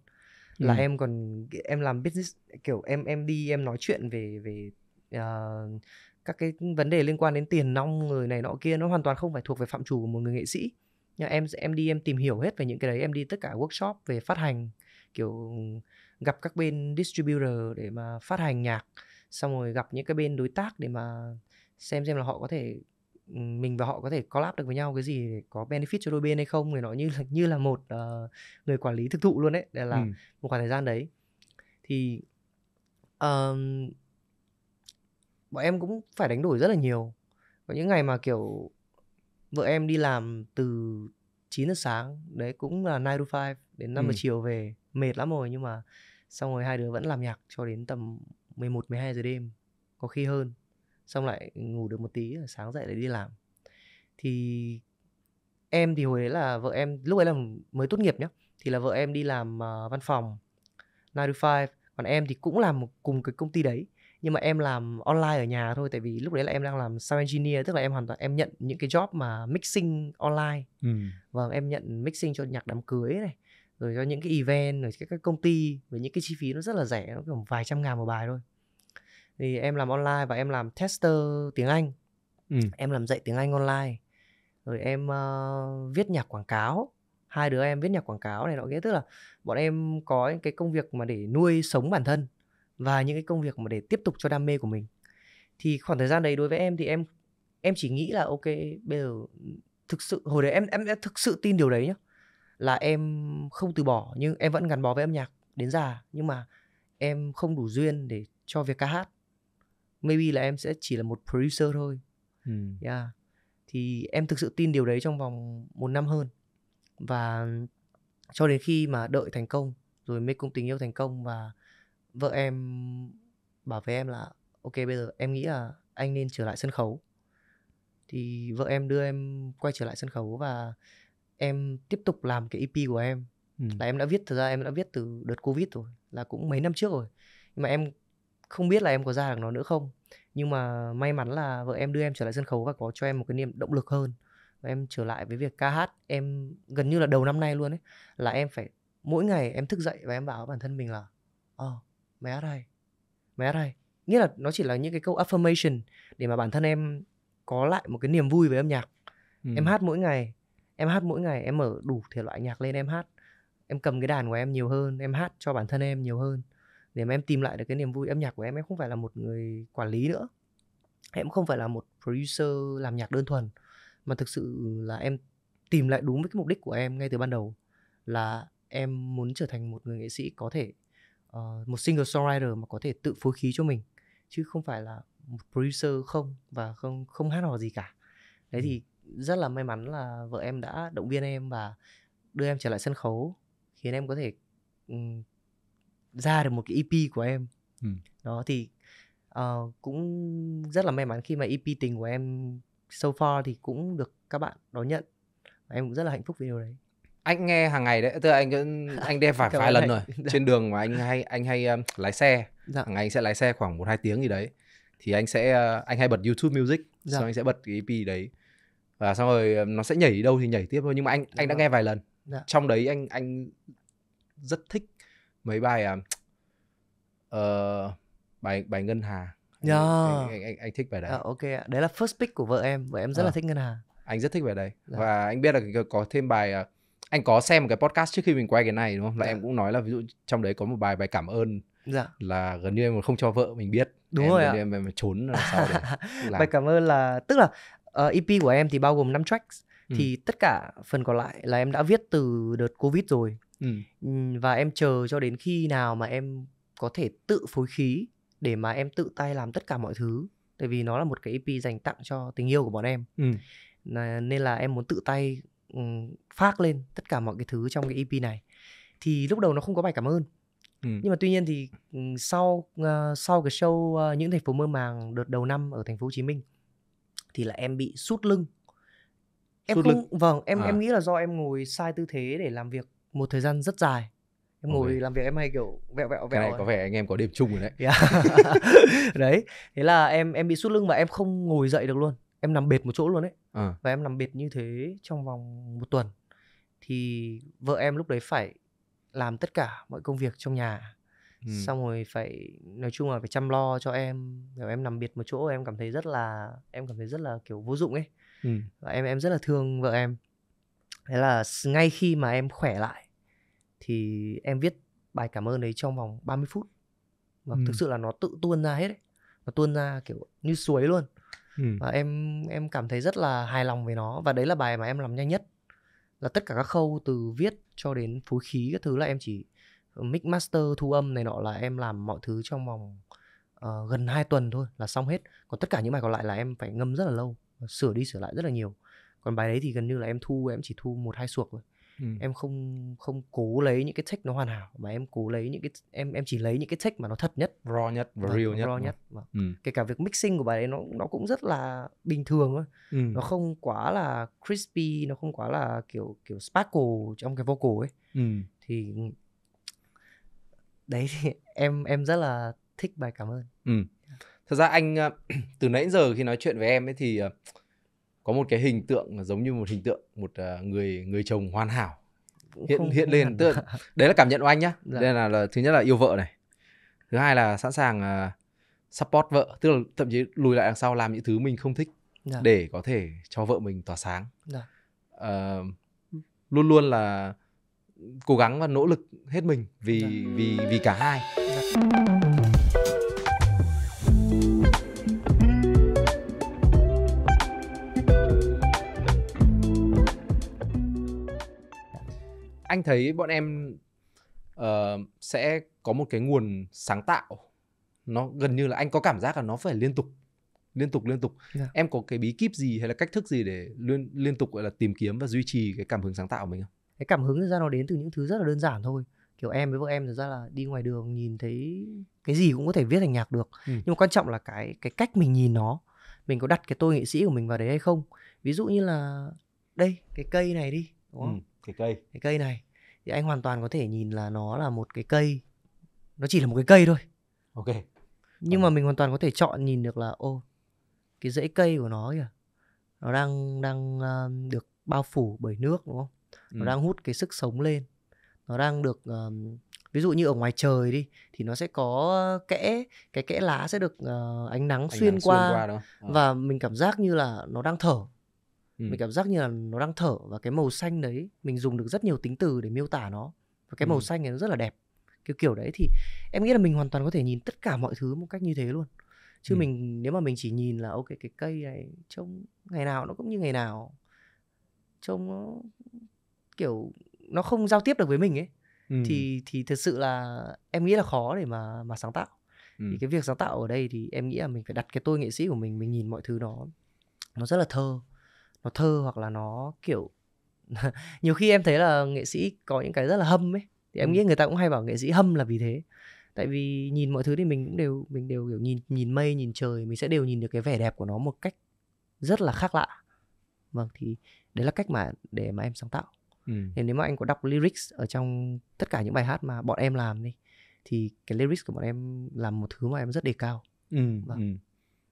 ừ. là em còn em làm business kiểu em em đi em nói chuyện về về uh, các cái vấn đề liên quan đến tiền nong người này nọ kia nó hoàn toàn không phải thuộc về phạm chủ của một người nghệ sĩ nhưng em em đi em tìm hiểu hết về những cái đấy em đi tất cả workshop về phát hành kiểu gặp các bên distributor để mà phát hành nhạc xong rồi gặp những cái bên đối tác để mà xem xem là họ có thể mình và họ có thể collab được với nhau cái gì có benefit cho đôi bên hay không người nói như là như là một uh, người quản lý thực thụ luôn đấy để là ừ. một khoảng thời gian đấy thì um, bọn em cũng phải đánh đổi rất là nhiều có những ngày mà kiểu vợ em đi làm từ 9 giờ sáng đấy cũng là 9 to 5 đến 5 giờ ừ. chiều về mệt lắm rồi nhưng mà xong rồi hai đứa vẫn làm nhạc cho đến tầm 11 12 giờ đêm có khi hơn xong lại ngủ được một tí sáng dậy lại đi làm thì em thì hồi đấy là vợ em lúc ấy là mới tốt nghiệp nhá thì là vợ em đi làm uh, văn phòng 9 to 5 còn em thì cũng làm cùng cái công ty đấy nhưng mà em làm online ở nhà thôi tại vì lúc đấy là em đang làm sound engineer tức là em hoàn toàn em nhận những cái job mà mixing online ừ. vâng em nhận mixing cho nhạc đám cưới này rồi cho những cái event rồi các, các công ty với những cái chi phí nó rất là rẻ nó kiểu vài trăm ngàn một bài thôi thì em làm online và em làm tester tiếng Anh ừ. em làm dạy tiếng Anh online rồi em uh, viết nhạc quảng cáo hai đứa em viết nhạc quảng cáo này nọ nghĩa tức là bọn em có những cái công việc mà để nuôi sống bản thân và những cái công việc mà để tiếp tục cho đam mê của mình thì khoảng thời gian đấy đối với em thì em em chỉ nghĩ là ok bây giờ thực sự hồi đấy em em đã thực sự tin điều đấy nhá là em không từ bỏ nhưng em vẫn gắn bó với âm nhạc đến già nhưng mà em không đủ duyên để cho việc ca hát maybe là em sẽ chỉ là một producer thôi ừ. yeah thì em thực sự tin điều đấy trong vòng một năm hơn và cho đến khi mà đợi thành công rồi mê cung tình yêu thành công và vợ em bảo với em là ok bây giờ em nghĩ là anh nên trở lại sân khấu thì vợ em đưa em quay trở lại sân khấu và em tiếp tục làm cái EP của em ừ. là em đã viết thật ra em đã viết từ đợt covid rồi là cũng mấy năm trước rồi nhưng mà em không biết là em có ra được nó nữa không nhưng mà may mắn là vợ em đưa em trở lại sân khấu và có cho em một cái niềm động lực hơn và em trở lại với việc ca hát em gần như là đầu năm nay luôn ấy là em phải mỗi ngày em thức dậy và em bảo bản thân mình là ờ oh, mày hát hay mày hát hay nghĩa là nó chỉ là những cái câu affirmation để mà bản thân em có lại một cái niềm vui với âm nhạc ừ. em hát mỗi ngày em hát mỗi ngày em mở đủ thể loại nhạc lên em hát em cầm cái đàn của em nhiều hơn em hát cho bản thân em nhiều hơn để mà em tìm lại được cái niềm vui âm nhạc của em em không phải là một người quản lý nữa em không phải là một producer làm nhạc đơn thuần mà thực sự là em tìm lại đúng với cái mục đích của em ngay từ ban đầu là em muốn trở thành một người nghệ sĩ có thể uh, một single songwriter mà có thể tự phối khí cho mình chứ không phải là một producer không và không không hát hò gì cả đấy thì ừ. rất là may mắn là vợ em đã động viên em và đưa em trở lại sân khấu khiến em có thể um, ra được một cái EP của em ừ. đó thì uh, cũng rất là may mắn khi mà EP tình của em so far thì cũng được các bạn đón nhận em cũng rất là hạnh phúc vì điều đấy anh nghe hàng ngày đấy tức là anh anh đeo vài vài lần rồi dạ. trên đường mà anh hay anh hay um, lái xe dạ. hàng ngày anh sẽ lái xe khoảng một hai tiếng gì đấy thì anh sẽ uh, anh hay bật YouTube Music dạ. xong anh sẽ bật cái EP đấy và xong rồi nó sẽ nhảy đâu thì nhảy tiếp thôi nhưng mà anh anh đã dạ. nghe vài lần dạ. trong đấy anh anh rất thích mấy bài à, uh, bài bài ngân hà anh, yeah. Dạ. anh, anh, anh, anh thích bài đấy à, ok đấy là first pick của vợ em vợ em rất à. là ờ. thích ngân hà anh rất thích bài đấy dạ. và anh biết là có thêm bài à, anh có xem một cái podcast trước khi mình quay cái này đúng không là dạ. em cũng nói là ví dụ trong đấy có một bài bài cảm ơn dạ. là gần như em không cho vợ mình biết đúng em, rồi ạ. em, em, em trốn làm sao để bài cảm ơn là tức là uh, ờ, EP của em thì bao gồm 5 tracks ừ. thì ừ. tất cả phần còn lại là em đã viết từ đợt covid rồi và em chờ cho đến khi nào mà em có thể tự phối khí để mà em tự tay làm tất cả mọi thứ tại vì nó là một cái EP dành tặng cho tình yêu của bọn em ừ. nên là em muốn tự tay phát lên tất cả mọi cái thứ trong cái EP này thì lúc đầu nó không có bài cảm ơn ừ. nhưng mà tuy nhiên thì sau ờ, sau cái show ờ, những thành phố mơ màng đợt đầu năm ở thành phố Hồ Chí Minh thì là em bị sút lưng em sút không lưng. vâng em à. em nghĩ là do em ngồi sai tư thế để làm việc một thời gian rất dài em ngồi okay. làm việc em hay kiểu vẹo vẹo vẹo cái này có vẻ anh em có điểm chung rồi đấy yeah. đấy thế là em em bị sút lưng và em không ngồi dậy được luôn em nằm bệt một chỗ luôn đấy à. và em nằm bệt như thế trong vòng một tuần thì vợ em lúc đấy phải làm tất cả mọi công việc trong nhà ừ. xong rồi phải nói chung là phải chăm lo cho em kiểu em nằm biệt một chỗ em cảm thấy rất là em cảm thấy rất là kiểu vô dụng ấy ừ. và em em rất là thương vợ em thế là ngay khi mà em khỏe lại thì em viết bài cảm ơn đấy trong vòng 30 phút và ừ. thực sự là nó tự tuôn ra hết ấy. nó tuôn ra kiểu như suối luôn ừ. và em em cảm thấy rất là hài lòng với nó và đấy là bài mà em làm nhanh nhất là tất cả các khâu từ viết cho đến phối khí các thứ là em chỉ ờ, mix master thu âm này nọ là em làm mọi thứ trong vòng uh, gần 2 tuần thôi là xong hết còn tất cả những bài còn lại là em phải ngâm rất là lâu sửa đi sửa lại rất là nhiều còn bài đấy thì gần như là em thu em chỉ thu một hai suộc thôi ừ. em không không cố lấy những cái tech nó hoàn hảo mà em cố lấy những cái em em chỉ lấy những cái tech mà nó thật nhất raw nhất và vâng, real nhất raw nhất vâng. Ừ. kể cả việc mixing của bài đấy nó nó cũng rất là bình thường thôi ừ. nó không quá là crispy nó không quá là kiểu kiểu sparkle trong cái vocal ấy ừ. thì đấy thì em em rất là thích bài cảm ơn ừ. thật ra anh à, từ nãy giờ khi nói chuyện với em ấy thì à, có một cái hình tượng giống như một hình tượng một à, người người chồng hoàn hảo hiện không, hiện lên tức là, đấy là cảm nhận của anh nhá dạ. đây là, là thứ nhất là yêu vợ này thứ hai là sẵn sàng uh, support vợ tức là thậm chí lùi lại đằng sau làm những thứ mình không thích dạ. để có thể cho vợ mình tỏa sáng dạ. uh, luôn luôn là cố gắng và nỗ lực hết mình vì dạ. vì vì cả hai dạ. anh thấy bọn em uh, sẽ có một cái nguồn sáng tạo nó gần như là anh có cảm giác là nó phải liên tục liên tục liên tục yeah. Dạ. em có cái bí kíp gì hay là cách thức gì để liên liên tục gọi là tìm kiếm và duy trì cái cảm hứng sáng tạo của mình không cái cảm hứng ra nó đến từ những thứ rất là đơn giản thôi kiểu em với vợ em thực ra là đi ngoài đường nhìn thấy cái gì cũng có thể viết thành nhạc được ừ. nhưng mà quan trọng là cái cái cách mình nhìn nó mình có đặt cái tôi nghệ sĩ của mình vào đấy hay không ví dụ như là đây cái cây này đi đúng không? Ừ cái cây cái cây này thì anh hoàn toàn có thể nhìn là nó là một cái cây nó chỉ là một cái cây thôi ok nhưng okay. Ờ. mà mình hoàn toàn có thể chọn nhìn được là ô cái rễ cây của nó kìa nó đang đang uh, được bao phủ bởi nước đúng không nó ừ. đang hút cái sức sống lên nó đang được um, ví dụ như ở ngoài trời đi thì nó sẽ có kẽ cái kẽ lá sẽ được uh, ánh nắng ánh xuyên nắng qua, xuyên qua à. và mình cảm giác như là nó đang thở ừ. mình cảm giác như là nó đang thở và cái màu xanh đấy mình dùng được rất nhiều tính từ để miêu tả nó và cái màu ừ. xanh này nó rất là đẹp kiểu kiểu đấy thì em nghĩ là mình hoàn toàn có thể nhìn tất cả mọi thứ một cách như thế luôn chứ ừ. mình nếu mà mình chỉ nhìn là ok cái cây này trông ngày nào nó cũng như ngày nào trông nó kiểu nó không giao tiếp được với mình ấy ừ. thì thì thật sự là em nghĩ là khó để mà mà sáng tạo ừ. thì cái việc sáng tạo ở đây thì em nghĩ là mình phải đặt cái tôi nghệ sĩ của mình mình nhìn mọi thứ nó nó rất là thơ nó thơ hoặc là nó kiểu nhiều khi em thấy là nghệ sĩ có những cái rất là hâm ấy thì em ừ. nghĩ người ta cũng hay bảo nghệ sĩ hâm là vì thế tại vì nhìn mọi thứ thì mình cũng đều mình đều kiểu nhìn nhìn mây nhìn trời mình sẽ đều nhìn được cái vẻ đẹp của nó một cách rất là khác lạ vâng thì đấy là cách mà để mà em sáng tạo ừ. nên nếu mà anh có đọc lyrics ở trong tất cả những bài hát mà bọn em làm đi thì cái lyrics của bọn em là một thứ mà em rất đề cao ừ, vâng. ừ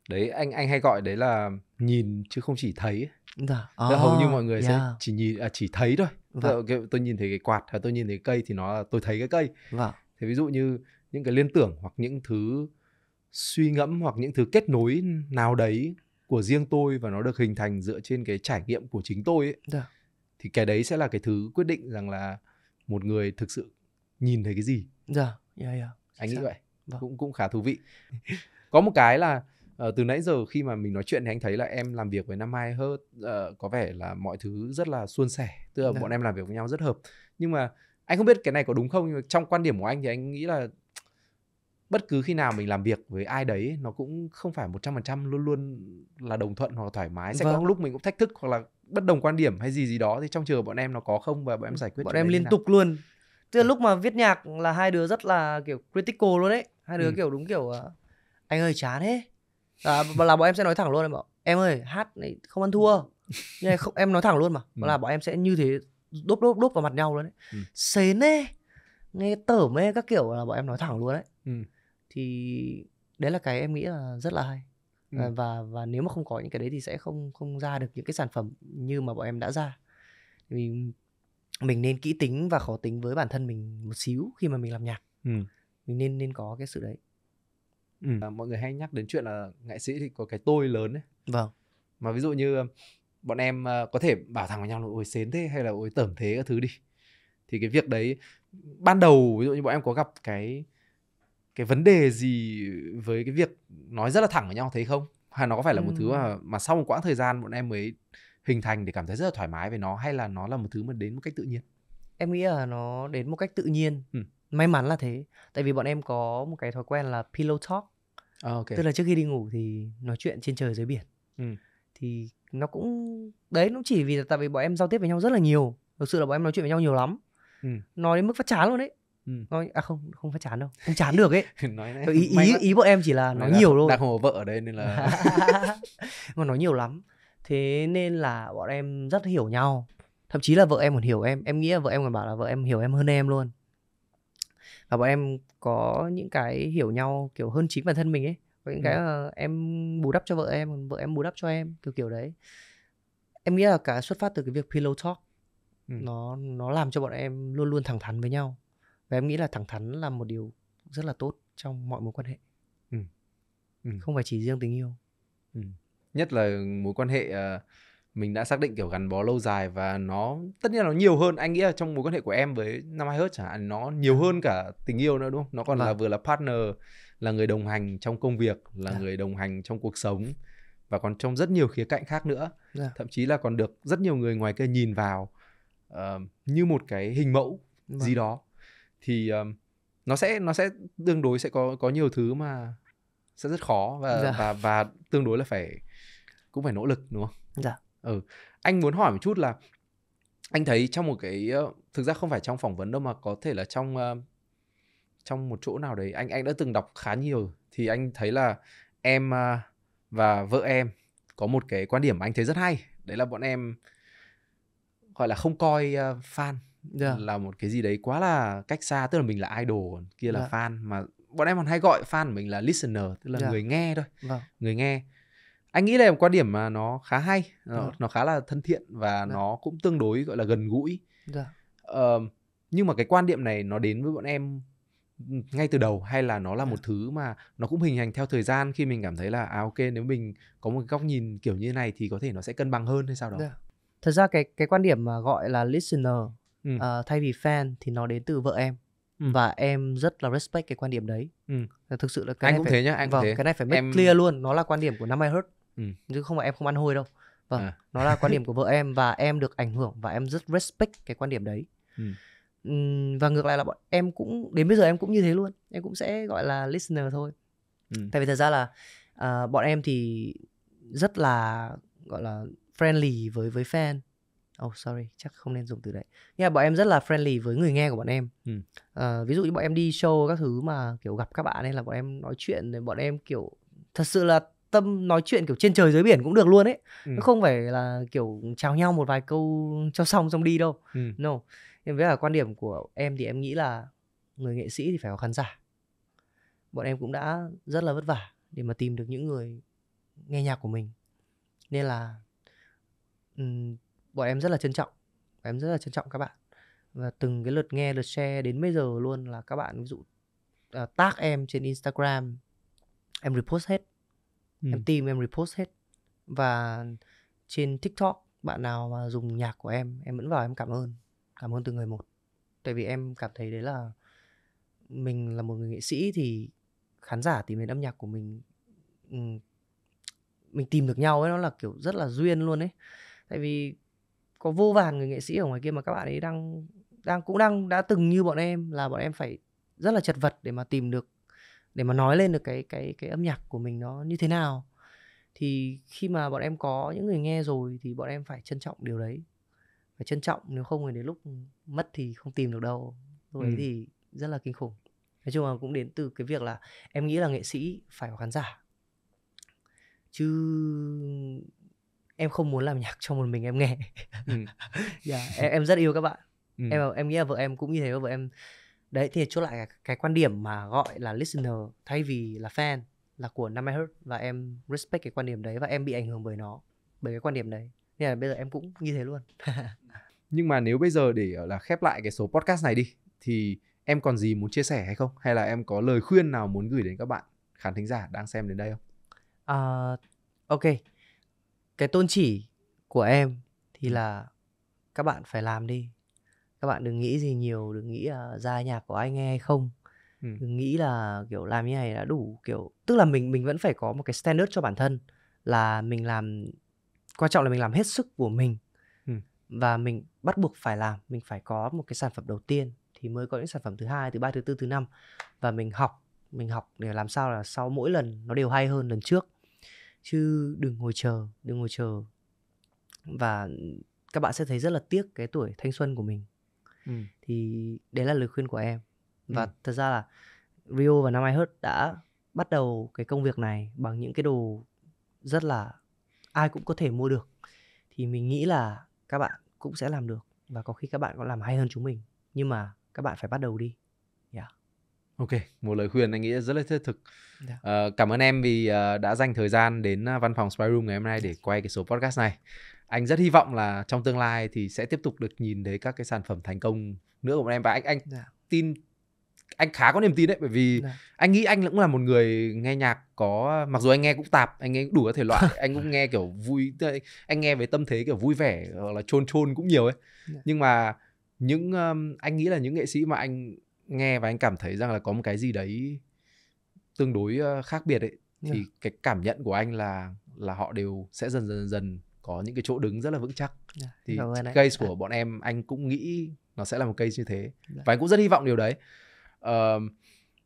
đấy anh anh hay gọi đấy là nhìn chứ không chỉ thấy dạ. oh, hầu như mọi người yeah. sẽ dạ. chỉ nhìn à, chỉ thấy thôi vâng. tôi, tôi nhìn thấy cái quạt hay tôi nhìn thấy cây thì nó là tôi thấy cái cây vâng. thế ví dụ như những cái liên tưởng hoặc những thứ suy ngẫm hoặc những thứ kết nối nào đấy của riêng tôi và nó được hình thành dựa trên cái trải nghiệm của chính tôi ấy, dạ. thì cái đấy sẽ là cái thứ quyết định rằng là một người thực sự nhìn thấy cái gì dạ yeah, dạ, yeah. Dạ. anh nghĩ vậy vâng. cũng cũng khá thú vị có một cái là uh, từ nãy giờ khi mà mình nói chuyện thì anh thấy là em làm việc với nam mai hơn uh, ờ, có vẻ là mọi thứ rất là suôn sẻ tức là Đấy. Dạ. bọn em làm việc với nhau rất hợp nhưng mà anh không biết cái này có đúng không nhưng mà trong quan điểm của anh thì anh nghĩ là bất cứ khi nào mình làm việc với ai đấy nó cũng không phải một trăm phần trăm luôn luôn là đồng thuận hoặc là thoải mái sẽ vâng. có lúc mình cũng thách thức hoặc là bất đồng quan điểm hay gì gì đó thì trong trường bọn em nó có không và bọn em ừ, giải quyết bọn em liên tục luôn tức là ừ. lúc mà viết nhạc là hai đứa rất là kiểu critical luôn đấy hai đứa ừ. kiểu đúng kiểu ờ, anh ơi chán thế à, là bọn em sẽ nói thẳng luôn em bảo em ơi hát này không ăn thua nhưng này không em nói thẳng luôn mà ừ. là bọn em sẽ như thế đốp đốp đốp vào mặt nhau luôn đấy ừ. sến ấy nghe tởm mê các kiểu là bọn em nói thẳng luôn đấy ừ. thì đấy là cái em nghĩ là rất là hay ừ. À, và và nếu mà không có những cái đấy thì sẽ không không ra được những cái sản phẩm như mà bọn em đã ra vì mình nên kỹ tính và khó tính với bản thân mình một xíu khi mà mình làm nhạc ừ. mình nên nên có cái sự đấy Ờ, ừ. à, mọi người hay nhắc đến chuyện là nghệ sĩ thì có cái tôi lớn đấy, vâng mà ví dụ như ờ, bọn em ờ, có thể bảo thẳng với nhau là ôi xến thế hay là ôi tởm thế các thứ đi thì cái việc đấy ban đầu ví dụ như bọn em có gặp cái cái vấn đề gì với cái việc nói rất là thẳng với nhau thấy không hay nó có phải là ừ. một thứ mà mà sau một quãng thời gian bọn em mới hình thành để cảm thấy rất là thoải mái về nó hay là nó là một thứ mà đến một cách tự nhiên em nghĩ là nó đến một cách tự nhiên ừ may mắn là thế tại vì bọn em có một cái thói quen là pillow talk à, okay. tức là trước khi đi ngủ thì nói chuyện trên trời dưới biển ừ. thì nó cũng đấy nó chỉ vì tại vì bọn em giao tiếp với nhau rất là nhiều thực sự là bọn em nói chuyện với nhau nhiều lắm ừ. nói đến mức phát chán luôn đấy Ừ. nói à không không phát chán đâu không chán được ấy nói đấy, ý ý, ý bọn em chỉ là nói, nói nhiều thôi đang hồ vợ ở đây nên là mà nói nhiều lắm thế nên là bọn em rất hiểu nhau thậm chí là vợ em còn hiểu em em nghĩ là vợ em còn bảo là vợ em hiểu em hơn em luôn và bọn em có những cái hiểu nhau kiểu hơn chính bản thân mình ấy có những ừ. cái uh, em bù đắp cho vợ em vợ em bù đắp cho em kiểu kiểu đấy em nghĩ là cả xuất phát từ cái việc pillow talk ừ. nó nó làm cho bọn em luôn luôn thẳng thắn với nhau và em nghĩ là thẳng thắn là một điều rất là tốt trong mọi mối quan hệ ừ. Ừ. không phải chỉ riêng tình yêu ừ. nhất là mối quan hệ uh mình đã xác định kiểu gắn bó lâu dài và nó tất nhiên nó nhiều hơn anh nghĩ là trong mối quan hệ của em với năm hai hớt chẳng hạn nó nhiều ừ. hơn cả tình yêu nữa đúng không nó còn vâng. là vừa là partner là người đồng hành trong công việc là yeah. Dạ. người đồng hành trong cuộc sống và còn trong rất nhiều khía cạnh khác nữa yeah. Dạ. thậm chí là còn được rất nhiều người ngoài kia nhìn vào uh, như một cái hình mẫu vâng. gì đó thì um, nó sẽ nó sẽ tương đối sẽ có có nhiều thứ mà sẽ rất khó và yeah. Dạ. và và tương đối là phải cũng phải nỗ lực đúng không? Dạ ừ anh muốn hỏi một chút là anh thấy trong một cái thực ra không phải trong phỏng vấn đâu mà có thể là trong trong một chỗ nào đấy anh anh đã từng đọc khá nhiều thì anh thấy là em và vợ em có một cái quan điểm mà anh thấy rất hay đấy là bọn em gọi là không coi fan yeah. Dạ. là một cái gì đấy quá là cách xa tức là mình là idol kia là yeah. Dạ. fan mà bọn em còn hay gọi fan của mình là listener tức là yeah. Dạ. người nghe thôi vâng. người nghe anh nghĩ đây là một quan điểm mà nó khá hay nó, ừ. nó khá là thân thiện và Được. Dạ. nó cũng tương đối gọi là gần gũi Được. Dạ. Ờ, nhưng mà cái quan điểm này nó đến với bọn em ngay từ đầu hay là nó là một thứ mà nó cũng hình thành theo thời gian khi mình cảm thấy là à ok nếu mình có một góc nhìn kiểu như này thì có thể nó sẽ cân bằng hơn hay sao đó. Yeah. Thật ra cái cái quan điểm mà gọi là listener ừ. uh, thay vì fan thì nó đến từ vợ em ừ. và em rất là respect cái quan điểm đấy. Ừ. Thực sự là cái anh này cũng phải, thế nhá, anh vâng, cũng thế. Cái này phải make em... clear luôn, nó là quan điểm của năm ai hết ừ. chứ không phải em không ăn hôi đâu vâng à. nó là quan điểm của vợ em và em được ảnh hưởng và em rất respect cái quan điểm đấy ừ. ừ và ngược lại là bọn em cũng đến bây giờ em cũng như thế luôn em cũng sẽ gọi là listener thôi ừ. tại vì thật ra là uh, bọn em thì rất là gọi là friendly với với fan oh sorry chắc không nên dùng từ đấy nhưng mà bọn em rất là friendly với người nghe của bọn em ừ. à, ví dụ như bọn em đi show các thứ mà kiểu gặp các bạn ấy là bọn em nói chuyện bọn em kiểu thật sự là tâm nói chuyện kiểu trên trời dưới biển cũng được luôn ấy ừ. nó không phải là kiểu chào nhau một vài câu cho xong xong đi đâu ừ. no Nhưng với cả quan điểm của em thì em nghĩ là người nghệ sĩ thì phải có khán giả bọn em cũng đã rất là vất vả để mà tìm được những người nghe nhạc của mình nên là bọn em rất là trân trọng bọn em rất là trân trọng các bạn và từng cái lượt nghe lượt share đến bây giờ luôn là các bạn ví dụ uh, tag em trên Instagram em repost hết ừ. em tìm em repost hết và trên tiktok bạn nào mà dùng nhạc của em em vẫn vào em cảm ơn cảm ơn từng người một tại vì em cảm thấy đấy là mình là một người nghệ sĩ thì khán giả tìm đến âm nhạc của mình ừ, mình tìm được nhau ấy nó là kiểu rất là duyên luôn ấy tại vì có vô vàn người nghệ sĩ ở ngoài kia mà các bạn ấy đang đang cũng đang đã từng như bọn em là bọn em phải rất là chật vật để mà tìm được để mà nói lên được cái cái cái âm nhạc của mình nó như thế nào thì khi mà bọn em có những người nghe rồi thì bọn em phải trân trọng điều đấy phải trân trọng nếu không thì đến lúc mất thì không tìm được đâu rồi ừ. thì rất là kinh khủng nói chung là cũng đến từ cái việc là em nghĩ là nghệ sĩ phải có khán giả chứ em không muốn làm nhạc cho một mình em nghe ừ. yeah, dạ, em, em rất yêu các bạn ừ. em em nghĩ là vợ em cũng như thế vợ em đấy thì chốt lại cái, quan điểm mà gọi là listener thay vì là fan là của 50 Hz và em respect cái quan điểm đấy và em bị ảnh hưởng bởi nó bởi cái quan điểm đấy nên là bây giờ em cũng như thế luôn nhưng mà nếu bây giờ để ờ, là khép lại cái số podcast này đi thì em còn gì muốn chia sẻ hay không hay là em có lời khuyên nào muốn gửi đến các bạn khán thính giả đang xem đến đây không uh, ok cái tôn chỉ của em thì ừ. là các bạn phải làm đi các bạn đừng nghĩ gì nhiều đừng nghĩ là ra nhạc của ai nghe hay không ừ. đừng nghĩ là kiểu làm như này đã đủ kiểu tức là mình mình vẫn phải có một cái standard cho bản thân là mình làm quan trọng là mình làm hết sức của mình ừ. và mình bắt buộc phải làm mình phải có một cái sản phẩm đầu tiên thì mới có những sản phẩm thứ hai thứ ba thứ tư thứ năm và mình học mình học để làm sao là sau mỗi lần nó đều hay hơn lần trước chứ đừng ngồi chờ đừng ngồi chờ và các bạn sẽ thấy rất là tiếc cái tuổi thanh xuân của mình Ừ. thì đấy là lời khuyên của em và ừ. thật ra là Rio và Nam Ai Hớt đã bắt đầu cái công việc này bằng những cái đồ rất là ai cũng có thể mua được thì mình nghĩ là các bạn cũng sẽ làm được và có khi các bạn có làm hay hơn chúng mình nhưng mà các bạn phải bắt đầu đi yeah. Ok, một lời khuyên anh nghĩ rất là thiết thực. Yeah. Dạ. À, ờ, cảm ơn em vì uh, đã dành thời gian đến ờ, văn phòng Spy Room ngày hôm nay để quay cái số podcast này. Anh rất hy vọng là trong tương lai thì sẽ tiếp tục được nhìn thấy các cái sản phẩm thành công nữa của bọn em và anh anh yeah. Dạ. tin anh khá có niềm tin đấy bởi vì Đà. Dạ. anh nghĩ anh cũng là một người nghe nhạc có mặc dù anh nghe cũng tạp anh nghe đủ các thể loại anh cũng nghe kiểu vui anh nghe với tâm thế kiểu vui vẻ hoặc là chôn chôn cũng nhiều ấy Đà. nhưng mà những um, anh nghĩ là những nghệ sĩ mà anh nghe và anh cảm thấy rằng là có một cái gì đấy tương đối ờ, khác biệt ấy thì yeah. cái cảm nhận của anh là là họ đều sẽ dần dần dần có những cái chỗ đứng rất là vững chắc yeah. thì case của bọn em anh cũng nghĩ nó sẽ là một case như thế yeah. và anh cũng rất hy vọng điều đấy uh,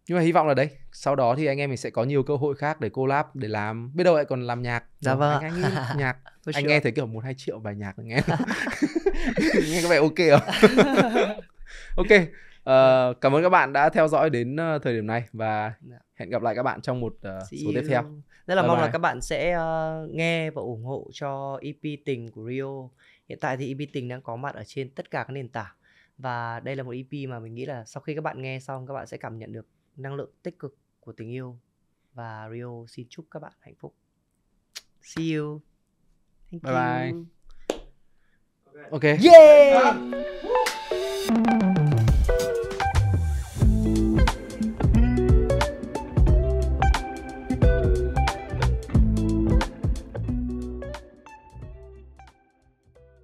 nhưng mà hy vọng là đấy sau đó thì anh em mình sẽ có nhiều cơ hội khác để collab để làm biết đâu lại còn làm nhạc dạ vâng anh, anh nghĩ nhạc anh sure. nghe thấy kiểu một hai triệu bài nhạc nghe nghe có vẻ ok không ok uh, cảm ơn các bạn đã theo dõi đến ờ, thời điểm này và dạ. hẹn gặp lại các bạn trong một uh, số you. tiếp theo rất là bye mong bye. là các bạn sẽ uh, nghe và ủng hộ cho EP tình của Rio hiện tại thì EP tình đang có mặt ở trên tất cả các nền tảng và đây là một EP mà mình nghĩ là sau khi các bạn nghe xong các bạn sẽ cảm nhận được năng lượng tích cực của tình yêu và Rio xin chúc các bạn hạnh phúc see you thank bye you bye. Okay. okay. Yeah.